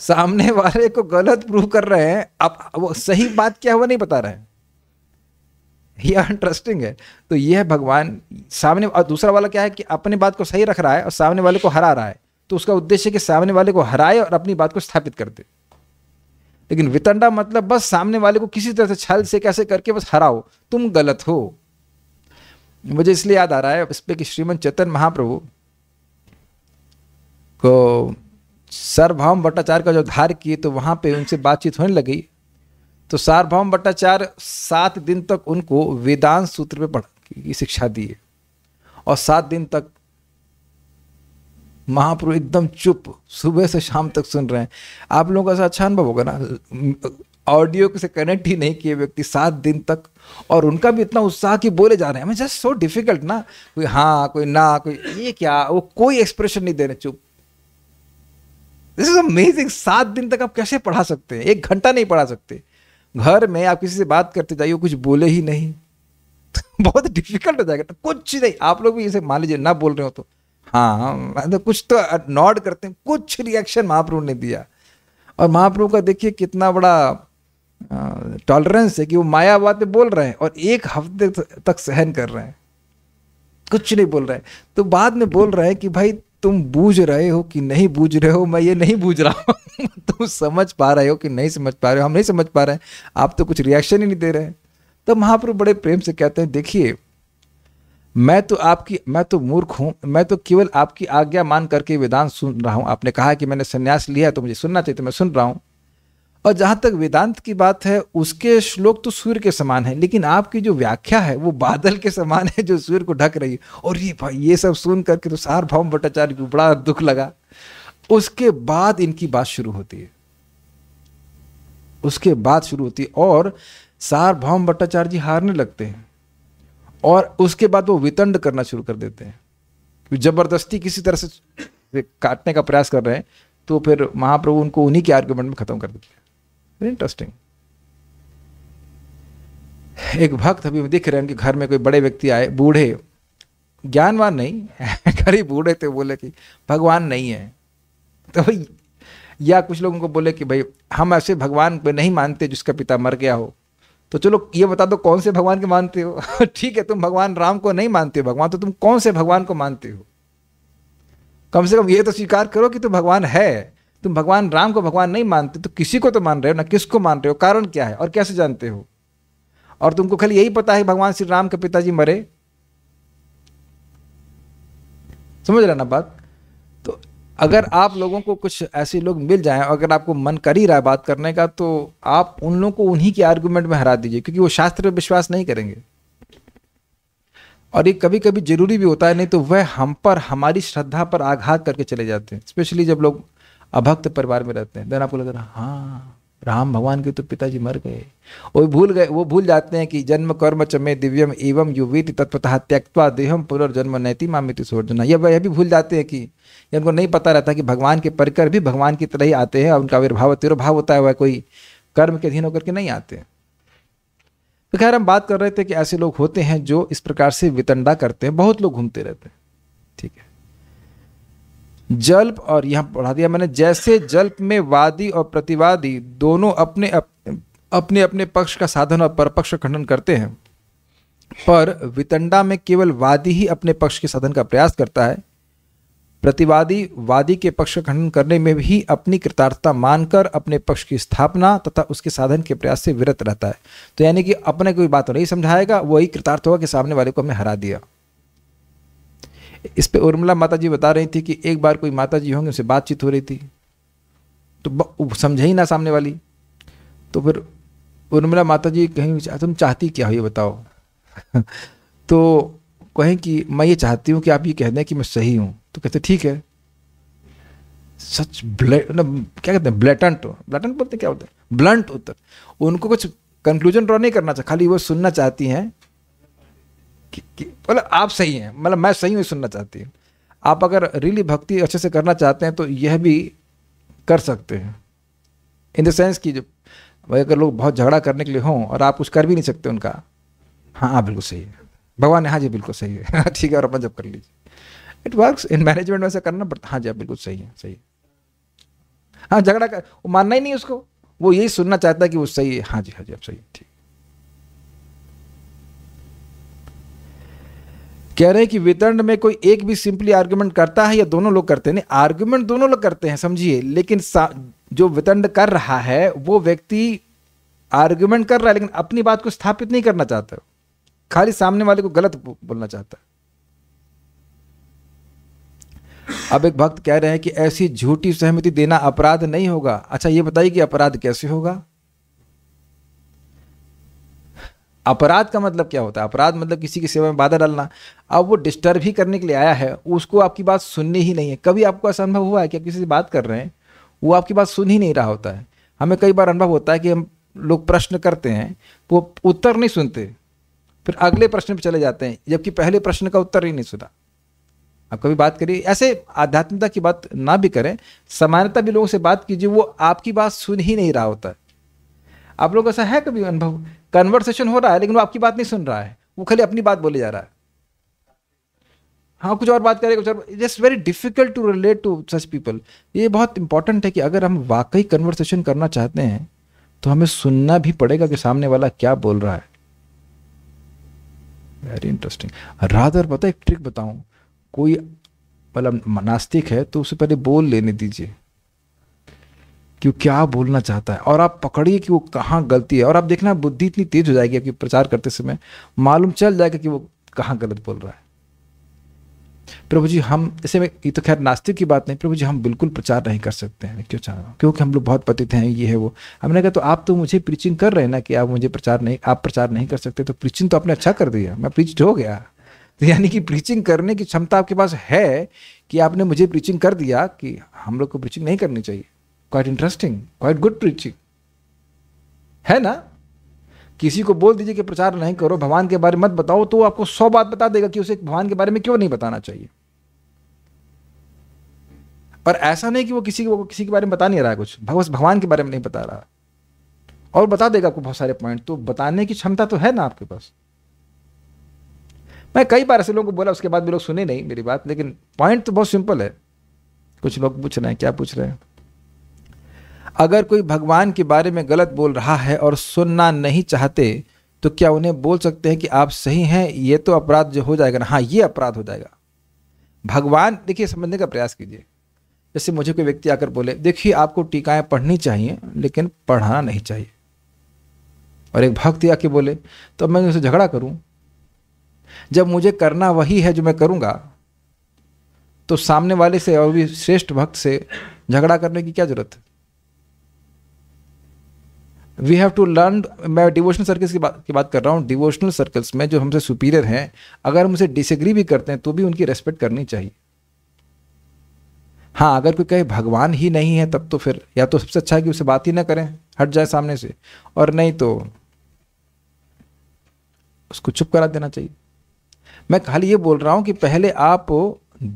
सामने वाले को गलत प्रूव कर रहे हैं आप वो सही बात क्या हुआ नहीं बता रहे हैं यह इंटरेस्टिंग है तो ये है भगवान सामने और दूसरा वाला क्या है कि अपने बात को सही रख रहा है और सामने वाले को हरा रहा है तो उसका उद्देश्य है कि सामने वाले को हराए और अपनी बात को स्थापित कर दे लेकिन वितंडा मतलब बस सामने वाले को किसी तरह से छल से कैसे करके बस हराओ तुम गलत हो मुझे इसलिए याद आ रहा है इस पर कि श्रीमंत चेतन महाप्रभु को सर्वभाम भट्टाचार्य का जो धार किए तो वहाँ पे उनसे बातचीत होने लगी तो सार्वभौम भट्टाचार्य सात दिन तक उनको वेदांत सूत्र पे पढ़ की शिक्षा दिए और सात दिन तक महाप्रभु एकदम चुप सुबह से शाम तक सुन रहे हैं आप लोगों का अच्छा अनुभव होगा ना ऑडियो से कनेक्ट ही नहीं किए व्यक्ति सात दिन तक और उनका भी इतना उत्साह कि बोले जा रहे हैं जस्ट सो डिफिकल्ट ना कोई हाँ कोई ना कोई ये क्या वो कोई एक्सप्रेशन नहीं दे रहे चुप दिस इज अमेजिंग सात दिन तक आप कैसे पढ़ा सकते हैं एक घंटा नहीं पढ़ा सकते घर में आप किसी से बात करते जाइए कुछ बोले ही नहीं बहुत डिफिकल्ट हो जाएगा तो कुछ नहीं आप लोग भी इसे मान लीजिए ना बोल रहे हो तो हाँ तो कुछ तो नॉड करते हैं कुछ रिएक्शन महाप्रभु ने दिया और महाप्रभु का देखिए कितना बड़ा टॉलरेंस है कि वो मायावाद में बोल रहे हैं और एक हफ्ते तक सहन कर रहे हैं कुछ नहीं बोल रहे हैं तो बाद में बोल रहे हैं कि भाई तुम बूझ रहे हो कि नहीं बूझ रहे हो मैं ये नहीं बूझ रहा हूँ तुम समझ पा रहे हो कि नहीं समझ पा रहे हो हम नहीं समझ पा रहे हैं आप तो कुछ रिएक्शन ही नहीं दे रहे हैं तो महाप्रभु बड़े प्रेम से कहते हैं देखिए मैं तो आपकी मैं तो मूर्ख हूँ मैं तो केवल आपकी आज्ञा मान करके वेदांत सुन रहा हूँ आपने कहा कि मैंने संन्यास लिया तो मुझे सुनना चाहिए तो मैं सुन रहा हूँ और जहां तक वेदांत की बात है उसके श्लोक तो सूर्य के समान है लेकिन आपकी जो व्याख्या है वो बादल के समान है जो सूर्य को ढक रही है और ये भाई ये सब सुन करके तो सार भाव भट्टाचार्य को बड़ा दुख लगा उसके बाद इनकी बात शुरू होती है उसके बाद शुरू होती है और सार भाव भट्टाचार्य जी हारने लगते हैं और उसके बाद वो वितंड करना शुरू कर देते हैं जबरदस्ती किसी तरह से काटने का प्रयास कर रहे हैं तो फिर महाप्रभु उनको उन्हीं के आर्ग्यूमेंट में खत्म कर देते हैं वेरी इंटरेस्टिंग एक भक्त अभी दिख रहे हैं उनके घर में कोई बड़े व्यक्ति आए बूढ़े ज्ञानवान नहीं गरीब बूढ़े थे बोले कि भगवान नहीं है तो भाई या कुछ लोगों को बोले कि भाई हम ऐसे भगवान को नहीं मानते जिसका पिता मर गया हो तो चलो ये बता दो कौन से भगवान के मानते हो ठीक है तुम भगवान राम को नहीं मानते हो भगवान तो तुम कौन से भगवान को मानते हो कम से कम ये तो स्वीकार करो कि तुम भगवान है तुम भगवान राम को भगवान नहीं मानते तो किसी को तो मान रहे हो ना किसको मान रहे हो कारण क्या है और कैसे जानते हो और तुमको खाली यही पता है भगवान श्री राम के पिताजी मरे समझ रहे ना बात तो अगर आप लोगों को कुछ ऐसे लोग मिल जाएं अगर आपको मन कर ही रहा है बात करने का तो आप उन लोगों को उन्हीं के आर्ग्यूमेंट में हरा दीजिए क्योंकि वो शास्त्र पर विश्वास नहीं करेंगे और ये कभी कभी जरूरी भी होता है नहीं तो वह हम पर हमारी श्रद्धा पर आघात करके चले जाते हैं स्पेशली जब लोग अभक्त परिवार में रहते हैं देन आपको लगता है हाँ राम भगवान के तो पिताजी मर गए वो भूल गए वो भूल जाते हैं कि जन्म कर्म चमे दिव्यम एवं युवीति तत्वतः त्यक्ता देहम पुनर्जन्म नैति मामिति सोर्जना यह वह भी भूल जाते हैं कि उनको नहीं पता रहता कि भगवान के परिकर भी भगवान की तरह ही आते हैं और उनका आविर्भाव तिरुभाव होता है वह कोई कर्म के अधीन होकर के नहीं आते तो खैर हम बात कर रहे थे कि ऐसे लोग होते हैं जो इस प्रकार से वितंडा करते हैं बहुत लोग घूमते रहते हैं ठीक है जल्प और यहाँ पढ़ा दिया मैंने जैसे जल्प में वादी और प्रतिवादी दोनों अपने अप, अपने अपने पक्ष का साधन और परपक्ष खंडन करते हैं पर वितंडा में केवल वादी ही अपने पक्ष के साधन का प्रयास करता है प्रतिवादी वादी के पक्ष खंडन करने में भी अपनी कृतार्थता मानकर अपने पक्ष की स्थापना तथा उसके साधन के प्रयास से विरत रहता है तो यानी कि अपने कोई बात तो नहीं समझाएगा वही कृतार्थ होगा कि सामने वाले को हमें हरा दिया इस पे उर्मिला माता जी बता रही थी कि एक बार कोई माता जी होंगे उनसे बातचीत हो रही थी तो समझे ही ना सामने वाली तो फिर उर्मिला माता जी कहीं अच्छा, तुम चाहती क्या हो ये बताओ तो कहें कि मैं ये चाहती हूँ कि आप ये कह दें कि मैं सही हूँ तो कहते ठीक है सच ब्ले क्या कहते हैं ब्लैटंट ब्लैटंट बोलते क्या होते हैं ब्लंट उत्तर उनको कुछ कंक्लूजन ड्रॉ नहीं करना चाहिए खाली वो सुनना चाहती हैं मतलब आप सही हैं मतलब मैं सही हूँ सुनना चाहती हूँ आप अगर रियली भक्ति अच्छे से करना चाहते हैं तो यह भी कर सकते हैं इन द सेंस कि जो भाई अगर लोग बहुत झगड़ा करने के लिए हों और आप कुछ कर भी नहीं सकते उनका हाँ हाँ बिल्कुल सही है भगवान हाँ जी बिल्कुल सही है ठीक है और अपन जब कर लीजिए इट वर्क्स इन मैनेजमेंट में से करना पड़ता हाँ जी आप बिल्कुल सही है सही है हाँ झगड़ा कर वो मानना ही नहीं उसको वो यही सुनना चाहता है कि वो सही है हाँ जी हाँ जी आप सही ठीक कह रहे हैं कि वितरण में कोई एक भी सिंपली आर्ग्यूमेंट करता है या दोनों लोग करते हैं आर्ग्यूमेंट दोनों लोग करते हैं समझिए लेकिन जो वितरण कर रहा है वो व्यक्ति आर्ग्यूमेंट कर रहा है लेकिन अपनी बात को स्थापित नहीं करना चाहता खाली सामने वाले को गलत बोलना चाहता है अब एक भक्त कह रहे हैं कि ऐसी झूठी सहमति देना अपराध नहीं होगा अच्छा ये बताइए कि अपराध कैसे होगा अपराध का मतलब क्या होता है अपराध मतलब किसी की सेवा में बाधा डालना अब वो डिस्टर्ब ही करने के लिए आया है उसको आपकी बात सुननी ही नहीं है कभी आपको ऐसा अनुभव हुआ है कि आप किसी से बात कर रहे हैं वो आपकी बात सुन ही नहीं रहा होता है हमें कई बार अनुभव होता है कि हम लोग प्रश्न करते हैं वो उत्तर नहीं सुनते फिर अगले प्रश्न पर चले जाते हैं जबकि पहले प्रश्न का उत्तर ही नहीं सुना आप कभी बात करिए ऐसे आध्यात्मिकता की बात ना भी करें सामान्यता भी लोगों से बात कीजिए वो आपकी बात सुन ही नहीं रहा होता है आप लोग ऐसा है कभी अनुभव कन्वर्सेशन हो रहा है लेकिन वो आपकी बात नहीं सुन रहा है वो खाली अपनी बात बोले जा रहा है हाँ कुछ और बात करेगा कुछ और just very difficult to relate to such people ये बहुत इंपॉर्टेंट है कि अगर हम वाकई कन्वर्सेशन करना चाहते हैं तो हमें सुनना भी पड़ेगा कि सामने वाला क्या बोल रहा है वेरी इंटरेस्टिंग राधर पता एक ट्रिक बताऊं कोई मतलब नास्तिक है तो उसे पहले बोल लेने दीजिए कि वो क्या बोलना चाहता है और आप पकड़िए कि वो कहाँ गलती है और आप देखना बुद्धि इतनी तेज हो जाएगी आपकी प्रचार करते समय मालूम चल जाएगा कि वो कहाँ गलत बोल रहा है प्रभु जी हम इसे में ये तो खैर नास्तिक की बात नहीं प्रभु जी हम बिल्कुल प्रचार नहीं कर सकते हैं क्यों चाह रहा क्योंकि हम लोग बहुत पतित हैं ये है वो हमने कहा तो आप तो मुझे प्रीचिंग कर रहे हैं ना कि आप मुझे प्रचार नहीं आप प्रचार नहीं कर सकते तो प्रीचिंग तो आपने अच्छा कर दिया मैं प्रीच हो गया तो यानी कि प्रीचिंग करने की क्षमता आपके पास है कि आपने मुझे प्रीचिंग कर दिया कि हम लोग को प्रीचिंग नहीं करनी चाहिए quite interesting quite good preaching है ना किसी को बोल दीजिए कि प्रचार नहीं करो भगवान के बारे में मत बताओ तो आपको सौ बात बता देगा कि उसे भगवान के बारे में क्यों नहीं बताना चाहिए और ऐसा नहीं कि वो किसी को किसी के बारे में बता नहीं रहा है कुछ बस भगवान के बारे में नहीं बता रहा और बता देगा आपको बहुत सारे पॉइंट तो बताने की क्षमता तो है ना आपके पास मैं कई बार ऐसे लोगों को बोला उसके बाद भी लोग सुने नहीं मेरी बात लेकिन पॉइंट तो बहुत सिंपल है कुछ लोग पूछ रहे हैं क्या पूछ रहे हैं अगर कोई भगवान के बारे में गलत बोल रहा है और सुनना नहीं चाहते तो क्या उन्हें बोल सकते हैं कि आप सही हैं ये तो अपराध जो हो जाएगा ना हाँ ये अपराध हो जाएगा भगवान देखिए समझने का प्रयास कीजिए जैसे मुझे कोई व्यक्ति आकर बोले देखिए आपको टीकाएं पढ़नी चाहिए लेकिन पढ़ाना नहीं चाहिए और एक भक्त आके बोले तो मैं उनसे झगड़ा करूं जब मुझे करना वही है जो मैं करूंगा तो सामने वाले से और भी श्रेष्ठ भक्त से झगड़ा करने की क्या जरूरत है वी हैव टू लर्न मैं डिवोशनल सर्कल्स की बात की बात कर रहा हूँ डिवोशनल सर्कल्स में जो हमसे सुपीरियर हैं अगर हम उसे डिसग्री भी करते हैं तो भी उनकी रेस्पेक्ट करनी चाहिए हाँ अगर कोई कहे भगवान ही नहीं है तब तो फिर या तो सबसे अच्छा है कि उससे बात ही ना करें हट जाए सामने से और नहीं तो उसको चुप करा देना चाहिए मैं खाली ये बोल रहा हूँ कि पहले आप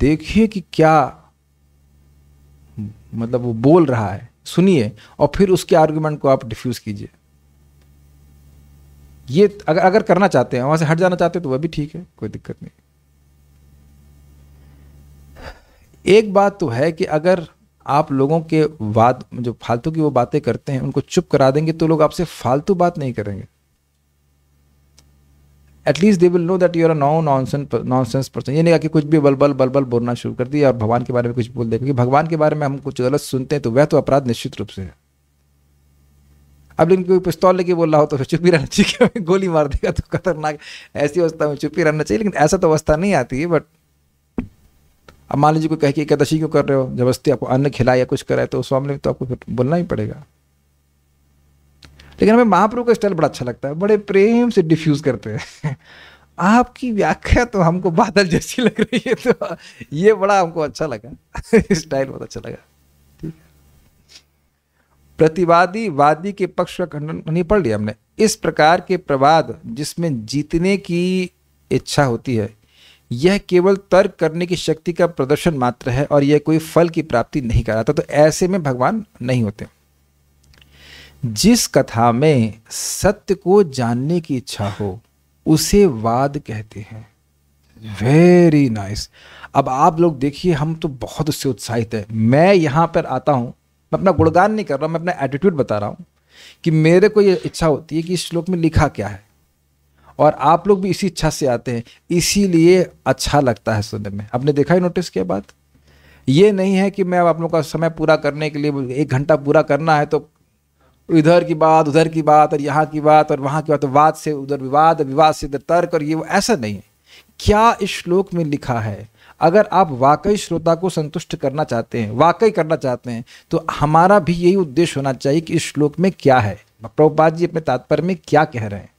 देखिए कि क्या मतलब वो बोल रहा है सुनिए और फिर उसके आर्ग्यूमेंट को आप डिफ्यूज कीजिए ये अगर अगर करना चाहते हैं वहां से हट जाना चाहते हैं तो वह भी ठीक है कोई दिक्कत नहीं एक बात तो है कि अगर आप लोगों के वाद जो फालतू की वो बातें करते हैं उनको चुप करा देंगे तो लोग आपसे फालतू बात नहीं करेंगे at least they will know that you are no nonsense nonsense person ये नहीं कि कुछ भी बलबल बलबल बोलना शुरू कर दिया और भगवान के बारे में कुछ बोल दे क्योंकि भगवान के बारे में हम कुछ गलत सुनते हैं तो वह तो अपराध निश्चित रूप से है अब लेकिन कोई पिस्तौल लेके बोल रहा हो तो फिर चुप ही रहना चाहिए गोली मार देगा तो खतरनाक ऐसी अवस्था में चुप ही रहना चाहिए लेकिन ऐसा तो अवस्था नहीं आती है बट अब मान लीजिए कोई कह के एकादशी क्यों कर रहे हो जबरदस्ती आपको अन्न खिलाया या कुछ कराए तो उस मामले में तो आपको फिर बोलना ही पड़ेगा लेकिन हमें महाप्रभु का स्टाइल बड़ा अच्छा लगता है बड़े प्रेम से डिफ्यूज करते हैं आपकी व्याख्या तो हमको बादल जैसी लग रही है तो ये बड़ा हमको अच्छा लगा स्टाइल बहुत अच्छा लगा ठीक है प्रतिवादी वादी के पक्ष का खंडन नहीं पढ़ लिया हमने इस प्रकार के प्रवाद जिसमें जीतने की इच्छा होती है यह केवल तर्क करने की शक्ति का प्रदर्शन मात्र है और यह कोई फल की प्राप्ति नहीं कराता तो ऐसे में भगवान नहीं होते जिस कथा में सत्य को जानने की इच्छा हो उसे वाद कहते हैं वेरी नाइस nice. अब आप लोग देखिए हम तो बहुत उससे उत्साहित है मैं यहाँ पर आता हूँ मैं अपना गुणगान नहीं कर रहा मैं अपना एटीट्यूड बता रहा हूँ कि मेरे को ये इच्छा होती है कि इस श्लोक में लिखा क्या है और आप लोग भी इसी इच्छा से आते हैं इसीलिए अच्छा लगता है सुनने में आपने देखा ही नोटिस किया बात ये नहीं है कि मैं अब आप लोगों का समय पूरा करने के लिए एक घंटा पूरा करना है तो इधर की बात उधर की बात और यहाँ की बात और वहाँ की बात तो वाद से उधर विवाद विवाद से इधर तर्क और ये वो ऐसा नहीं है क्या इस श्लोक में लिखा है अगर आप वाकई श्रोता को संतुष्ट करना चाहते हैं वाकई करना चाहते हैं तो हमारा भी यही उद्देश्य होना चाहिए कि इस श्लोक में क्या है प्रभुपाद जी अपने तात्पर्य में क्या कह रहे हैं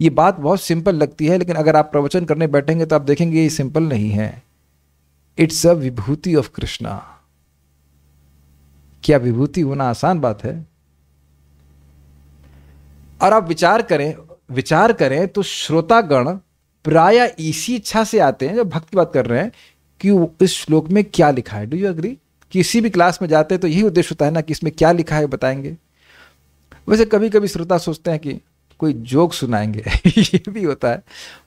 ये बात बहुत सिंपल लगती है लेकिन अगर आप प्रवचन करने बैठेंगे तो आप देखेंगे ये सिंपल नहीं है इट्स अ विभूति ऑफ कृष्णा क्या विभूति होना आसान बात है और आप विचार करें विचार करें तो श्रोतागण प्राय इसी इच्छा से आते हैं जब भक्त की बात कर रहे हैं कि इस श्लोक में क्या लिखा है डू यू अग्री किसी भी क्लास में जाते हैं तो यही उद्देश्य होता है ना कि इसमें क्या लिखा है बताएंगे वैसे कभी कभी श्रोता सोचते हैं कि कोई जोक सुनाएंगे ये भी होता है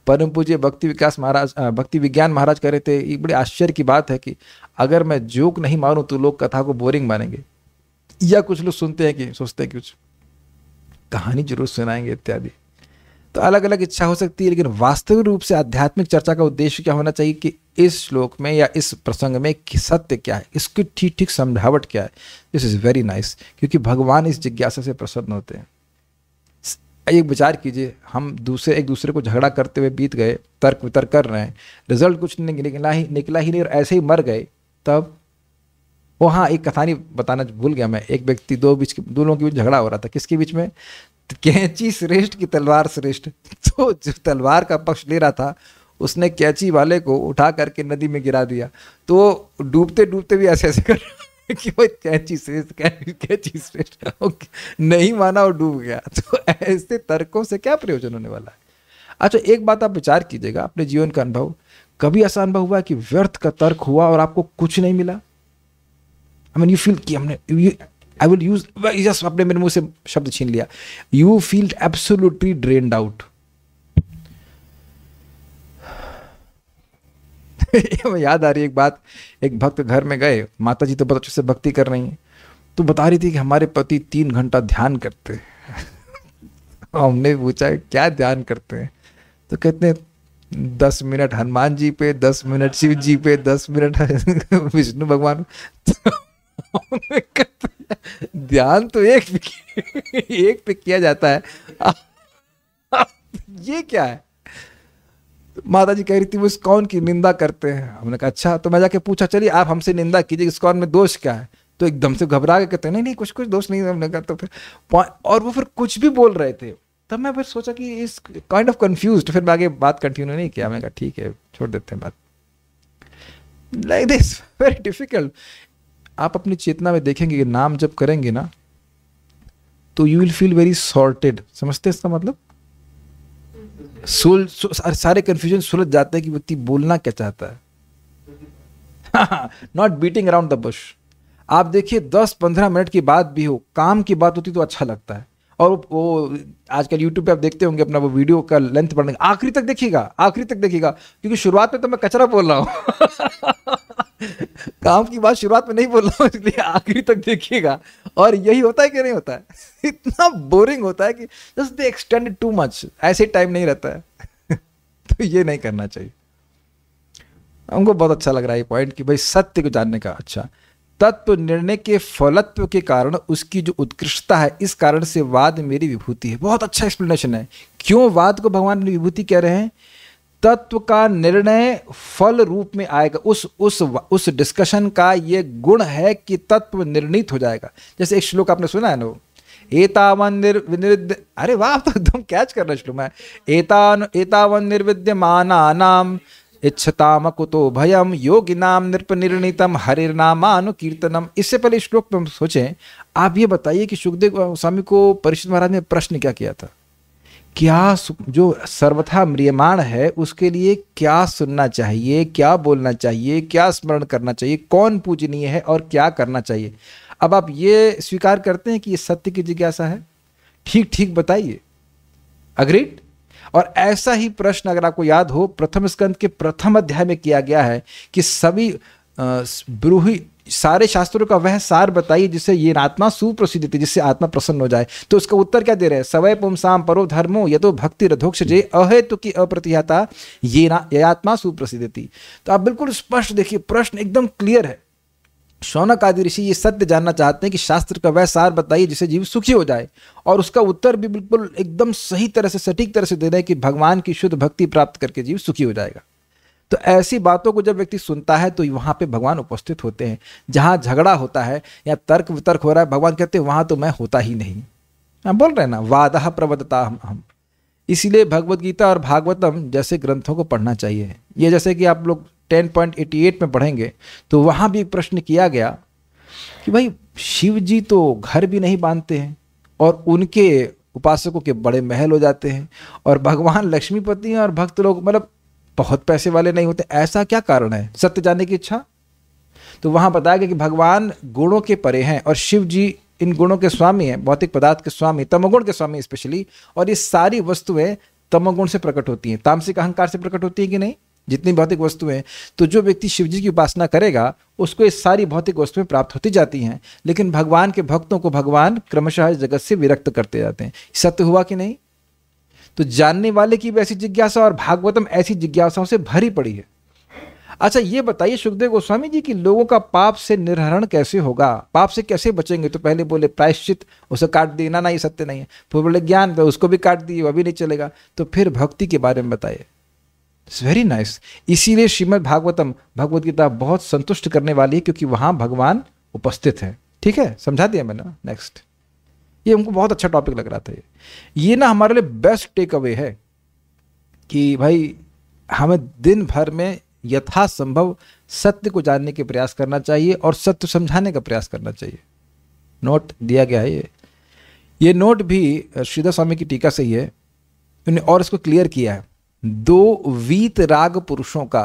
परम पूज्य भक्ति विकास महाराज भक्ति विज्ञान महाराज कह रहे थे ये बड़े आश्चर्य की बात है कि अगर मैं जोक नहीं मारूं तो लोग कथा को बोरिंग मानेंगे या कुछ लोग सुनते हैं कि सोचते हैं कुछ कहानी जरूर सुनाएंगे इत्यादि तो अलग अलग इच्छा हो सकती है लेकिन वास्तविक रूप से आध्यात्मिक चर्चा का उद्देश्य क्या होना चाहिए कि इस श्लोक में या इस प्रसंग में सत्य क्या है इसकी ठीक ठीक समझावट क्या है दिस इज़ वेरी नाइस क्योंकि भगवान इस जिज्ञासा से प्रसन्न होते हैं एक विचार कीजिए हम दूसरे एक दूसरे को झगड़ा करते हुए बीत गए तर्क वितर्क कर रहे हैं रिजल्ट कुछ निकला ही निकला ही नहीं और ऐसे ही मर गए तब वो हाँ एक कथानी बताना भूल गया मैं एक व्यक्ति दो बीच दो लोगों के बीच झगड़ा हो रहा था किसके बीच में कैंची श्रेष्ठ की तलवार श्रेष्ठ तो जो तलवार का पक्ष ले रहा था उसने कैची वाले को उठा करके नदी में गिरा दिया तो डूबते डूबते भी ऐसे ऐसे कर कि वो कैची श्रेष्ठ कैची श्रेष्ठ नहीं माना और डूब गया तो ऐसे तर्कों से क्या प्रयोजन होने वाला है अच्छा एक बात आप विचार कीजिएगा अपने जीवन का अनुभव कभी ऐसा अनुभव हुआ कि व्यर्थ का तर्क हुआ और आपको कुछ नहीं मिला आई मीन यू फील कि हमने आई विल यूज जस्ट अपने मेरे मुंह से शब्द छीन लिया you feel absolutely drained out याद आ रही एक बात एक भक्त घर में गए माता जी तो बहुत अच्छे से भक्ति कर रही हैं तो बता रही थी कि हमारे पति तीन घंटा ध्यान करते हैं हमने पूछा क्या ध्यान करते हैं तो कहते हैं दस मिनट हनुमान जी पे दस मिनट शिव जी पे दस मिनट विष्णु भगवान ध्यान तो एक पे एक पे किया जाता है ये क्या है तो माता जी कह रही थी वो इस्कॉन की निंदा करते हैं हमने कहा अच्छा तो मैं जाके पूछा चलिए आप हमसे निंदा कीजिए इस्कॉन में दोष क्या है तो एकदम से घबरा के कहते नहीं नहीं कुछ कुछ दोष नहीं हमने कहा तो फिर और वो फिर कुछ भी बोल रहे थे तब मैं फिर सोचा कि इस काइंड ऑफ कंफ्यूज फिर मैं आगे बात कंटिन्यू नहीं किया मैंने कहा ठीक है छोड़ देते हैं बात लाइक दिस वेरी डिफिकल्ट आप अपनी चेतना में देखेंगे कि नाम जब करेंगे ना तो you will feel very sorted समझते हैं इसका मतलब सोल सारे कंफ्यूजन सुलझ जाते हैं कि व्यक्ति बोलना क्या चाहता है not beating around the bush आप देखिए दस पंद्रह मिनट की बात भी हो काम की बात होती तो अच्छा लगता है और वो आजकल यूट्यूब पे आप देखते होंगे अपना वो वीडियो का लेंथ बढ़ने आखिरी तक देखिएगा आखिरी तक देखिएगा क्योंकि शुरुआत में तो मैं कचरा बोल रहा हूँ काम की बात शुरुआत में नहीं बोल रहा हूँ इसलिए आखिरी तक देखिएगा और यही होता है कि नहीं होता है इतना बोरिंग होता है कि just they extend too much ऐसे टाइम नहीं रहता है तो ये नहीं करना चाहिए हमको बहुत अच्छा लग रहा है ये पॉइंट कि भाई सत्य को जानने का अच्छा तत्व निर्णय के फलत्व के कारण उसकी जो उत्कृष्टता है इस कारण से वाद मेरी विभूति है बहुत अच्छा एक्सप्लेनेशन है क्यों वाद को भगवान विभूति कह रहे हैं तत्व का निर्णय फल रूप में आएगा उस उस उस डिस्कशन का ये गुण है कि तत्व निर्णित हो जाएगा जैसे एक श्लोक आपने सुना है ना एतावन निर्विनिर्द अरे वाह तो तुम कैच कर रहे श्लोक में एतान एतावन निर्विद्यमानानाम इच्छताम कुतो भयम योगिनाम नृपनिर्णितम हरिर्नामानुकीर्तनम इससे पहले श्लोक में हम सोचें आप ये बताइए कि सुखदेव स्वामी को परिषद महाराज ने प्रश्न क्या किया था क्या जो सर्वथा म्रियमाण है उसके लिए क्या सुनना चाहिए क्या बोलना चाहिए क्या स्मरण करना चाहिए कौन पूजनीय है और क्या करना चाहिए अब आप ये स्वीकार करते हैं कि ये सत्य की जिज्ञासा है ठीक ठीक बताइए अग्रीड और ऐसा ही प्रश्न अगर आपको याद हो प्रथम स्कंद के प्रथम अध्याय में किया गया है कि सभी ब्रूही सारे शास्त्रों का वह सार बताइए जिससे ये आत्मा सुप्रसिद्ध थी जिससे आत्मा प्रसन्न हो जाए तो उसका उत्तर क्या दे रहे हैं सवय पुमसाम परो धर्मो यथो तो भक्ति रधोक्ष जे अहेतु की अप्रतिहता ये ना ये आत्मा सुप्रसिद्ध थी तो आप बिल्कुल स्पष्ट देखिए प्रश्न एकदम क्लियर है शौनक आदि ऋषि ये सत्य जानना चाहते हैं कि शास्त्र का वह सार बताइए जिससे जीव सुखी हो जाए और उसका उत्तर भी बिल्कुल एकदम सही तरह से सटीक तरह से दे रहे हैं कि भगवान की शुद्ध भक्ति प्राप्त करके जीव सुखी हो जाएगा तो ऐसी बातों को जब व्यक्ति सुनता है तो वहाँ पे भगवान उपस्थित होते हैं जहाँ झगड़ा होता है या तर्क वितर्क हो रहा है भगवान कहते हैं वहाँ तो मैं होता ही नहीं आप हाँ, बोल रहे ना वादा प्रवदता हम हम इसीलिए भगवदगीता और भागवतम जैसे ग्रंथों को पढ़ना चाहिए ये जैसे कि आप लोग 10.88 में पढ़ेंगे तो वहाँ भी प्रश्न किया गया कि भाई शिव जी तो घर भी नहीं बांधते हैं और उनके उपासकों के बड़े महल हो जाते हैं और भगवान लक्ष्मीपति और भक्त लोग मतलब बहुत पैसे वाले नहीं होते ऐसा क्या कारण है सत्य जानने की इच्छा तो वहां बताया गया कि भगवान गुणों के परे हैं और शिव जी इन गुणों के स्वामी हैं भौतिक पदार्थ के स्वामी तमगुण के स्वामी स्पेशली और ये सारी वस्तुएं तमोगुण से प्रकट होती हैं तामसिक अहंकार से प्रकट होती है कि नहीं जितनी भौतिक वस्तुएं तो जो व्यक्ति शिव जी की उपासना करेगा उसको ये सारी भौतिक वस्तुएं प्राप्त होती जाती हैं लेकिन भगवान के भक्तों को भगवान क्रमशः जगत से विरक्त करते जाते हैं सत्य हुआ कि नहीं तो जानने वाले की भी ऐसी जिज्ञासा और भागवतम ऐसी जिज्ञासाओं से भरी पड़ी है अच्छा ये बताइए सुखदेव गोस्वामी जी कि लोगों का पाप से निर्हरण कैसे होगा पाप से कैसे बचेंगे तो पहले बोले प्रायश्चित उसे काट दिए ना ना ये सत्य नहीं है फिर बोले ज्ञान तो उसको भी काट दिए वह भी नहीं चलेगा तो फिर भक्ति के बारे में बताइए इट्स वेरी नाइस इसीलिए श्रीमद भागवतम भगवदगीता बहुत संतुष्ट करने वाली है क्योंकि वहाँ भगवान उपस्थित है ठीक है समझा दिया मैंने नेक्स्ट ये हमको बहुत अच्छा टॉपिक लग रहा था ये ये ना हमारे लिए बेस्ट टेक अवे है कि भाई हमें दिन भर में यथासंभव सत्य को जानने के प्रयास करना चाहिए और सत्य समझाने का प्रयास करना चाहिए नोट दिया गया है ये ये नोट भी श्रीधर स्वामी की टीका से ही है उन्हें और इसको क्लियर किया है दो वीत राग पुरुषों का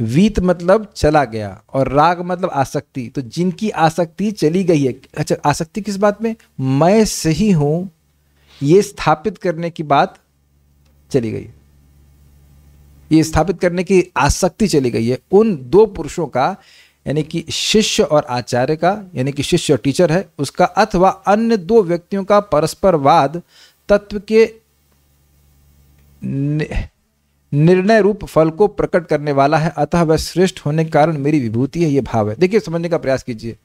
वीत मतलब चला गया और राग मतलब आसक्ति तो जिनकी आसक्ति चली गई है अच्छा आसक्ति किस बात में मैं सही हूं ये स्थापित करने की बात चली गई ये स्थापित करने की आसक्ति चली गई है उन दो पुरुषों का यानी कि शिष्य और आचार्य का यानी कि शिष्य और टीचर है उसका अथवा अन्य दो व्यक्तियों का परस्पर वाद तत्व के निर्णय रूप फल को प्रकट करने वाला है अतः वह श्रेष्ठ होने के कारण मेरी विभूति है ये भाव है देखिए समझने का प्रयास कीजिए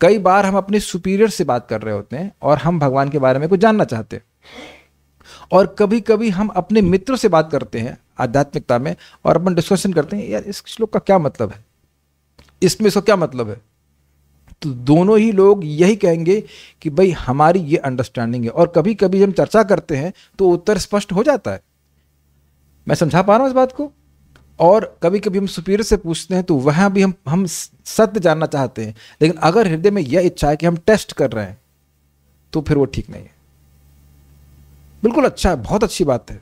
कई बार हम अपने सुपीरियर से बात कर रहे होते हैं और हम भगवान के बारे में कुछ जानना चाहते हैं और कभी कभी हम अपने मित्र से बात करते हैं आध्यात्मिकता में और अपन डिस्कशन करते हैं यार इस श्लोक का क्या मतलब है इसमें इसका क्या मतलब है तो दोनों ही लोग यही कहेंगे कि भाई हमारी ये अंडरस्टैंडिंग है और कभी कभी हम चर्चा करते हैं तो उत्तर स्पष्ट हो जाता है मैं समझा पा रहा हूँ इस बात को और कभी कभी हम सुपीरियर से पूछते हैं तो वहाँ भी हम हम सत्य जानना चाहते हैं लेकिन अगर हृदय में यह इच्छा है कि हम टेस्ट कर रहे हैं तो फिर वो ठीक नहीं है बिल्कुल अच्छा है बहुत अच्छी बात है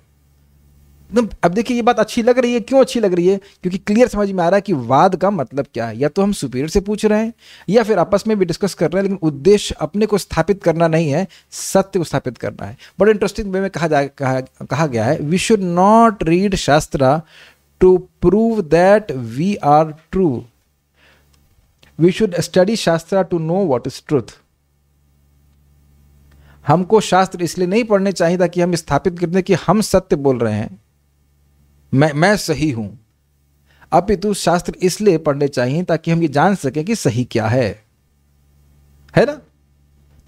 अब देखिए ये बात अच्छी लग रही है क्यों अच्छी लग रही है क्योंकि क्लियर समझ में आ रहा है कि वाद का मतलब क्या है या तो हम सुपीरियर से पूछ रहे हैं या फिर आपस में भी डिस्कस कर रहे हैं लेकिन उद्देश्य अपने को स्थापित करना नहीं है सत्य को स्थापित करना है बड़े इंटरेस्टिंग वे में कहा जा कहा, कहा गया है we should not read shastra to prove that we are true we should study shastra to know what is truth हमको शास्त्र इसलिए नहीं पढ़ने चाहिए ताकि हम स्थापित करने कि हम सत्य बोल रहे हैं मैं मैं सही हूं अपितु शास्त्र इसलिए पढ़ने चाहिए ताकि हम ये जान सकें कि सही क्या है है ना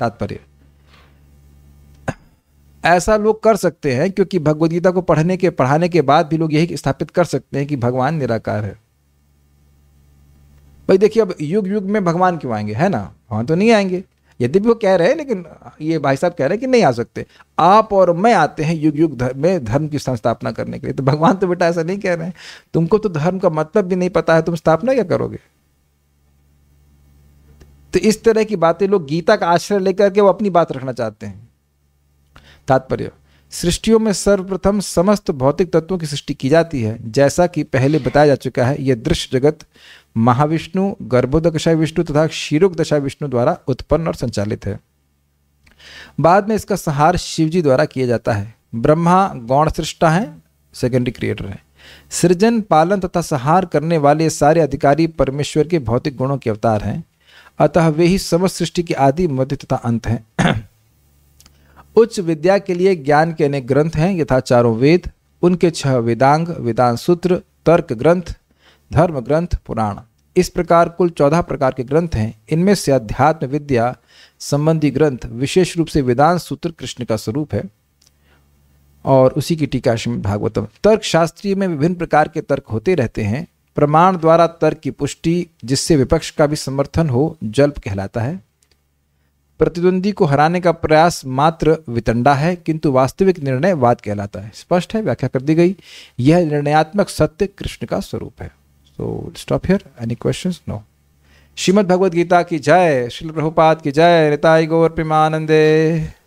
तात्पर्य ऐसा लोग कर सकते हैं क्योंकि भगवदगीता को पढ़ने के पढ़ाने के बाद भी लोग यही स्थापित कर सकते हैं कि भगवान निराकार है भाई देखिए अब युग युग में भगवान क्यों आएंगे है ना वहां तो नहीं आएंगे यद्यपि वो कह रहे हैं लेकिन ये भाई साहब कह रहे हैं कि नहीं आ सकते आप और मैं आते हैं युग युग धर्म में धर्म की संस्थापना करने के लिए तो भगवान तो बेटा ऐसा नहीं कह रहे हैं तुमको तो धर्म का मतलब भी नहीं पता है तुम स्थापना क्या करोगे तो इस तरह की बातें लोग गीता का आश्रय लेकर के वो अपनी बात रखना चाहते हैं तात्पर्य सृष्टियों में सर्वप्रथम समस्त भौतिक तत्वों की सृष्टि की जाती है जैसा कि पहले बताया जा चुका है यह दृश्य जगत महाविष्णु गर्भोदशा विष्णु तथा शीरुक दशा विष्णु द्वारा उत्पन्न और संचालित है बाद में इसका सहार शिवजी द्वारा किया जाता है ब्रह्मा गौण सृष्टा है सेकेंडरी क्रिएटर है सृजन पालन तथा सहार करने वाले सारे अधिकारी परमेश्वर के भौतिक गुणों के अवतार हैं अतः वे ही समस्त सृष्टि के आदि मध्य तथा अंत हैं उच्च विद्या के लिए ज्ञान के अनेक ग्रंथ हैं यथा चारों वेद उनके छह वेदांग वेदांत सूत्र तर्क ग्रंथ धर्म ग्रंथ पुराण इस प्रकार कुल चौदह प्रकार के ग्रंथ हैं इनमें से अध्यात्म विद्या संबंधी ग्रंथ विशेष रूप से वेदांत सूत्र कृष्ण का स्वरूप है और उसी की टीका श्रीमद भागवतम तर्क शास्त्रीय में विभिन्न प्रकार के तर्क होते रहते हैं प्रमाण द्वारा तर्क की पुष्टि जिससे विपक्ष का भी समर्थन हो जल्प कहलाता है प्रतिद्वंदी को हराने का प्रयास मात्र वितंडा है किंतु वास्तविक निर्णय वाद कहलाता है स्पष्ट है व्याख्या कर दी गई यह निर्णयात्मक सत्य कृष्ण का स्वरूप है तो stop stop any question no Srimad Bhagavad Gita की जय श्रील प्रभुपाद की जय रिताई गौर प्रेमानंदे